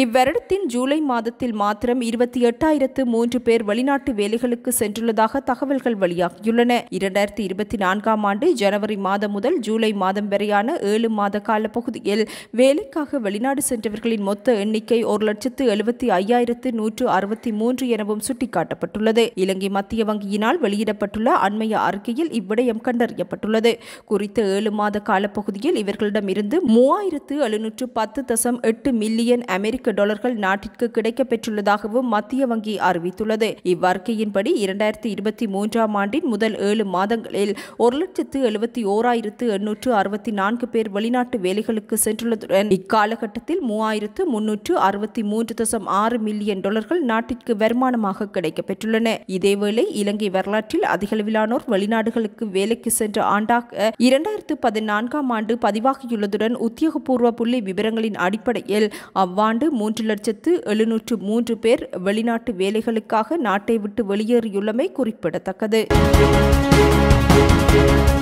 இவ்வருடத்தின் ஜூலை மாதத்தில் மாத்திரம் இருபத்தி எட்டாயிரத்து மூன்று பேர் வெளிநாட்டு வேலைகளுக்கு சென்றுள்ளதாக தகவல்கள் வெளியாகியுள்ளன இரண்டாயிரத்தி இருபத்தி நான்காம் ஆண்டு ஜனவரி மாதம் முதல் ஜூலை மாதம் வரையான ஏழு மாத கால பகுதியில் வேலைக்காக வெளிநாடு சென்றவர்களின் மொத்த எண்ணிக்கை ஒரு லட்சத்து எழுபத்தி ஐயாயிரத்து நூற்று அறுபத்தி மூன்று எனவும் சுட்டிக்காட்டப்பட்டுள்ளது இலங்கை மத்திய வங்கியினால் வெளியிடப்பட்டுள்ள அண்மைய அறிக்கையில் இவ்விடயம் கண்டறியப்பட்டுள்ளது குறித்த ஏழு மாத காலப்பகுதியில் இவர்களிடமிருந்து மூவாயிரத்து எழுநூற்று பத்து தசம் எட்டு மில்லியன் அமெரிக்க அமெரிக்க டாலர்கள் நாட்டிற்கு கிடைக்கப்பெற்றுள்ளதாகவும் மத்திய வங்கி அறிவித்துள்ளது இவ்வறிக்கையின்படி இரண்டாயிரத்தி இருபத்தி மூன்றாம் ஆண்டின் முதல் ஏழு மாதங்களில் ஒரு லட்சத்து எழுபத்தி ஓராயிரத்து எண்ணூற்று அறுபத்தி நான்கு பேர் வெளிநாட்டு வேலைகளுக்கு சென்றுள்ளதுடன் இக்காலகட்டத்தில் மூவாயிரத்து முன்னூற்று அறுபத்தி மூன்று தசம் ஆறு மில்லியன் டாலர்கள் நாட்டிற்கு வருமானமாக கிடைக்கப்பெற்றுள்ளன இதேவேளை இலங்கை வரலாற்றில் அதிகளவிலானோர் வெளிநாடுகளுக்கு வேலைக்கு சென்ற ஆண்டாக இரண்டாயிரத்து பதினான்காம் ஆண்டு பதிவாகியுள்ளதுடன் உத்தியோகபூர்வ புள்ளி விவரங்களின் அடிப்படையில் அவ்வாண்டு மூன்று லட்சத்து எழுநூற்று மூன்று பேர் வெளிநாட்டு வேலைகளுக்காக நாட்டை விட்டு வெளியேறியுள்ளமை குறிப்பிடத்தக்கது